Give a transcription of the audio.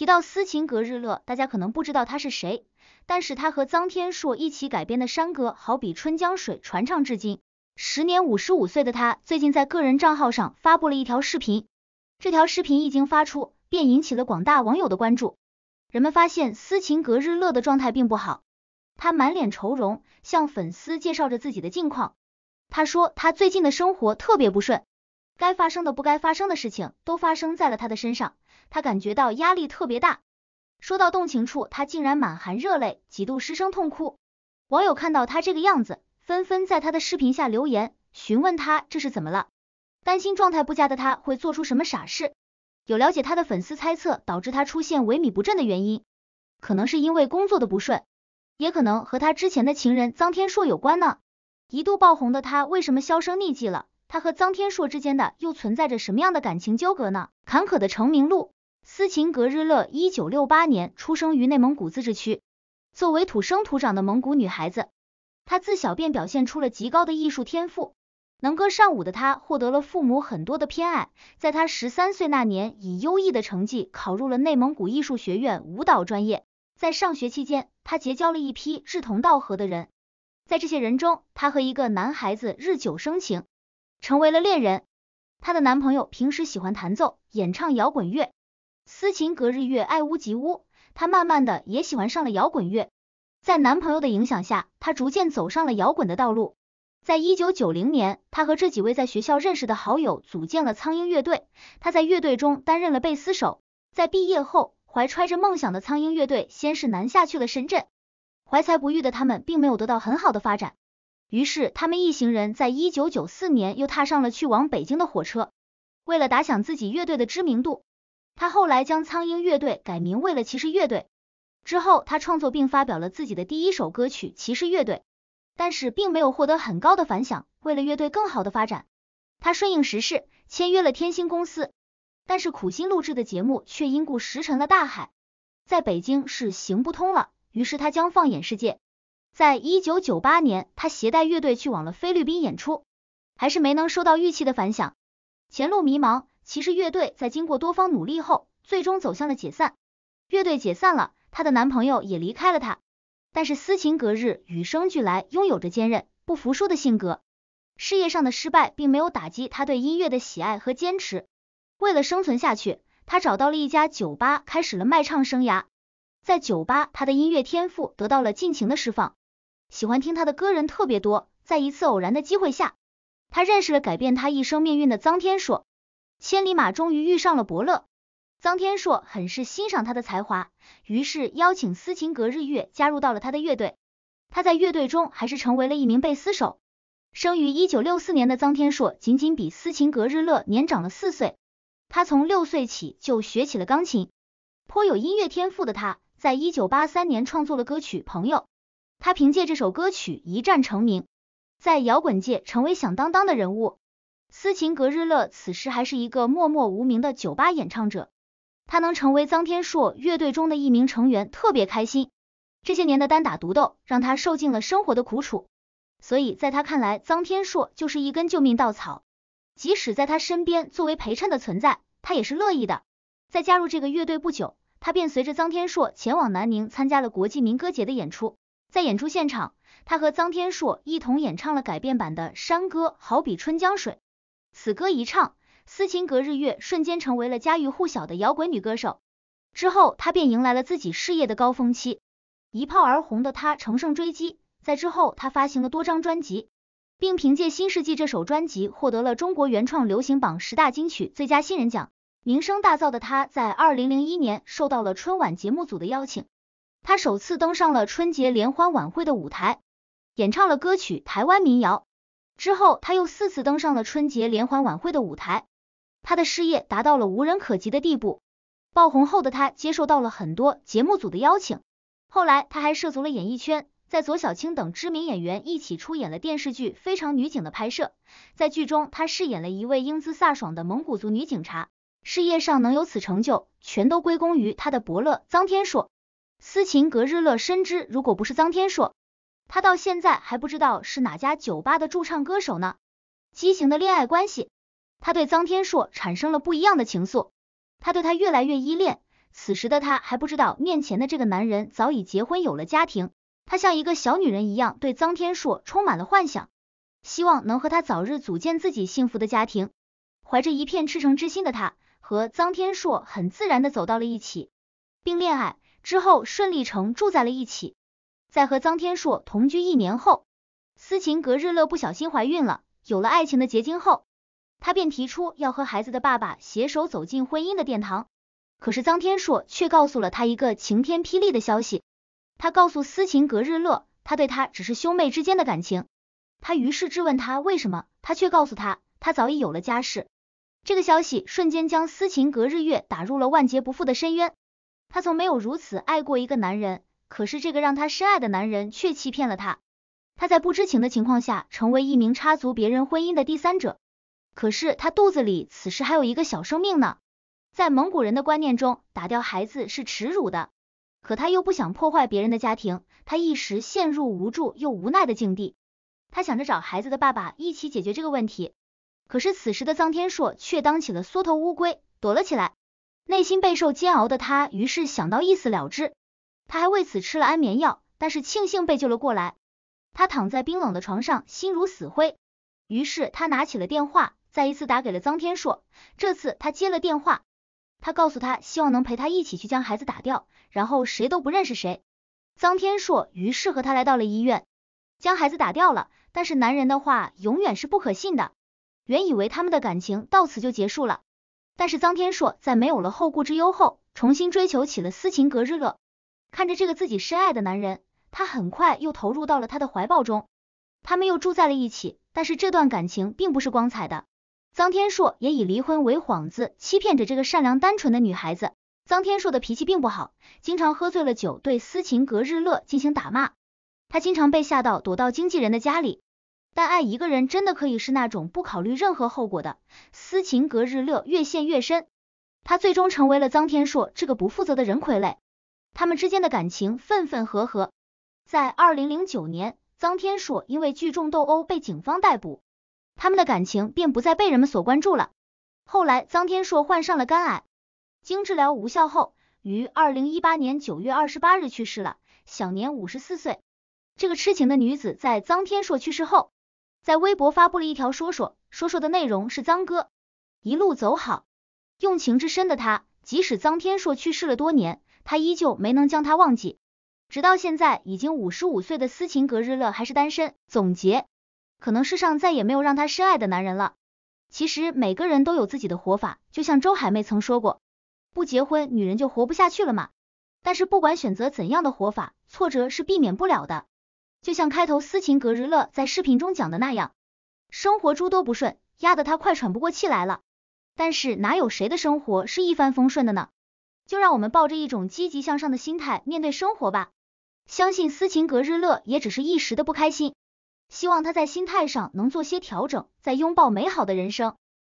提到斯琴格日乐，大家可能不知道他是谁，但是他和臧天朔一起改编的山歌好比春江水传唱至今。时年五十五岁的他，最近在个人账号上发布了一条视频，这条视频一经发出，便引起了广大网友的关注。人们发现斯琴格日乐的状态并不好，他满脸愁容，向粉丝介绍着自己的近况。他说他最近的生活特别不顺，该发生的不该发生的事情都发生在了他的身上。他感觉到压力特别大，说到动情处，他竟然满含热泪，几度失声痛哭。网友看到他这个样子，纷纷在他的视频下留言询问他这是怎么了，担心状态不佳的他会做出什么傻事。有了解他的粉丝猜测，导致他出现萎靡不振的原因，可能是因为工作的不顺，也可能和他之前的情人臧天朔有关呢。一度爆红的他为什么销声匿迹了？他和臧天朔之间的又存在着什么样的感情纠葛呢？坎坷的成名路。斯琴格日乐一九六八年出生于内蒙古自治区。作为土生土长的蒙古女孩子，她自小便表现出了极高的艺术天赋。能歌善舞的她获得了父母很多的偏爱。在她十三岁那年，以优异的成绩考入了内蒙古艺术学院舞蹈专业。在上学期间，她结交了一批志同道合的人。在这些人中，她和一个男孩子日久生情，成为了恋人。她的男朋友平时喜欢弹奏、演唱摇滚乐。斯琴隔日月，爱屋及乌。她慢慢的也喜欢上了摇滚乐，在男朋友的影响下，她逐渐走上了摇滚的道路。在一九九零年，她和这几位在学校认识的好友组建了苍鹰乐队，她在乐队中担任了贝斯手。在毕业后，怀揣着梦想的苍鹰乐队先是南下去了深圳，怀才不遇的他们并没有得到很好的发展。于是，他们一行人在一九九四年又踏上了去往北京的火车，为了打响自己乐队的知名度。他后来将苍鹰乐队改名为了骑士乐队，之后他创作并发表了自己的第一首歌曲《骑士乐队》，但是并没有获得很高的反响。为了乐队更好的发展，他顺应时势，签约了天星公司，但是苦心录制的节目却因故石沉了大海，在北京是行不通了。于是他将放眼世界，在一九九八年，他携带乐队去往了菲律宾演出，还是没能收到预期的反响，前路迷茫。其实乐队在经过多方努力后，最终走向了解散。乐队解散了，她的男朋友也离开了她。但是斯琴格日与生俱来拥有着坚韧、不服输的性格。事业上的失败并没有打击她对音乐的喜爱和坚持。为了生存下去，她找到了一家酒吧，开始了卖唱生涯。在酒吧，她的音乐天赋得到了尽情的释放，喜欢听她的歌人特别多。在一次偶然的机会下，她认识了改变她一生命运的臧天朔。千里马终于遇上了伯乐，臧天朔很是欣赏他的才华，于是邀请斯琴格日乐加入到了他的乐队。他在乐队中还是成为了一名贝斯手。生于一九六四年的臧天朔，仅仅比斯琴格日乐年长了四岁。他从六岁起就学起了钢琴，颇有音乐天赋的他，在一九八三年创作了歌曲《朋友》，他凭借这首歌曲一战成名，在摇滚界成为响当当的人物。斯琴格日乐此时还是一个默默无名的酒吧演唱者，他能成为臧天朔乐队中的一名成员，特别开心。这些年的单打独斗，让他受尽了生活的苦楚，所以在他看来，臧天朔就是一根救命稻草。即使在他身边作为陪衬的存在，他也是乐意的。在加入这个乐队不久，他便随着臧天朔前往南宁参加了国际民歌节的演出。在演出现场，他和臧天朔一同演唱了改编版的山歌，好比春江水。此歌一唱，斯琴格日月，瞬间成为了家喻户晓的摇滚女歌手。之后，她便迎来了自己事业的高峰期，一炮而红的她乘胜追击，在之后她发行了多张专辑，并凭借《新世纪》这首专辑获得了中国原创流行榜十大金曲最佳新人奖。名声大噪的她，在二零零一年受到了春晚节目组的邀请，她首次登上了春节联欢晚会的舞台，演唱了歌曲《台湾民谣》。之后，他又四次登上了春节联欢晚会的舞台，他的事业达到了无人可及的地步。爆红后的他，接受到了很多节目组的邀请。后来，他还涉足了演艺圈，在左小青等知名演员一起出演了电视剧《非常女警》的拍摄。在剧中，他饰演了一位英姿飒爽的蒙古族女警察。事业上能有此成就，全都归功于他的伯乐臧天朔。斯琴格日乐深知，如果不是臧天朔。他到现在还不知道是哪家酒吧的驻唱歌手呢。畸形的恋爱关系，他对臧天硕产生了不一样的情愫，他对他越来越依恋。此时的他还不知道面前的这个男人早已结婚有了家庭，他像一个小女人一样对臧天硕充满了幻想，希望能和他早日组建自己幸福的家庭。怀着一片赤诚之心的他和臧天硕很自然的走到了一起，并恋爱之后顺利成住在了一起。在和臧天硕同居一年后，斯琴格日乐不小心怀孕了。有了爱情的结晶后，她便提出要和孩子的爸爸携手走进婚姻的殿堂。可是臧天硕却告诉了她一个晴天霹雳的消息，他告诉斯琴格日乐，他对她只是兄妹之间的感情。他于是质问他为什么，他却告诉他，他早已有了家室。这个消息瞬间将斯琴格日乐打入了万劫不复的深渊。他从没有如此爱过一个男人。可是这个让她深爱的男人却欺骗了她。她在不知情的情况下成为一名插足别人婚姻的第三者。可是她肚子里此时还有一个小生命呢，在蒙古人的观念中，打掉孩子是耻辱的。可他又不想破坏别人的家庭，他一时陷入无助又无奈的境地。他想着找孩子的爸爸一起解决这个问题，可是此时的臧天朔却当起了缩头乌龟，躲了起来。内心备受煎熬的他，于是想到一死了之。他还为此吃了安眠药，但是庆幸被救了过来。他躺在冰冷的床上，心如死灰。于是他拿起了电话，再一次打给了张天硕。这次他接了电话，他告诉他希望能陪他一起去将孩子打掉，然后谁都不认识谁。张天硕于是和他来到了医院，将孩子打掉了。但是男人的话永远是不可信的。原以为他们的感情到此就结束了，但是张天硕在没有了后顾之忧后，重新追求起了斯琴格日乐。看着这个自己深爱的男人，她很快又投入到了他的怀抱中。他们又住在了一起，但是这段感情并不是光彩的。臧天硕也以离婚为幌子，欺骗着这个善良单纯的女孩子。臧天硕的脾气并不好，经常喝醉了酒对斯琴格日乐进行打骂，他经常被吓到躲到经纪人的家里。但爱一个人真的可以是那种不考虑任何后果的。斯琴格日乐越陷越深，他最终成为了臧天硕这个不负责的人傀儡。他们之间的感情分分合合，在二零零九年，臧天朔因为聚众斗殴被警方逮捕，他们的感情便不再被人们所关注了。后来，臧天朔患上了肝癌，经治疗无效后，于二零一八年九月二十八日去世了，享年五十四岁。这个痴情的女子在臧天朔去世后，在微博发布了一条说说，说说的内容是：臧哥一路走好。用情至深的她，即使臧天朔去世了多年。他依旧没能将他忘记，直到现在，已经五十五岁的斯琴格日乐还是单身。总结，可能世上再也没有让他深爱的男人了。其实每个人都有自己的活法，就像周海媚曾说过，不结婚女人就活不下去了嘛。但是不管选择怎样的活法，挫折是避免不了的。就像开头斯琴格日乐在视频中讲的那样，生活诸多不顺，压得他快喘不过气来了。但是哪有谁的生活是一帆风顺的呢？就让我们抱着一种积极向上的心态面对生活吧，相信斯琴格日乐也只是一时的不开心，希望他在心态上能做些调整，再拥抱美好的人生。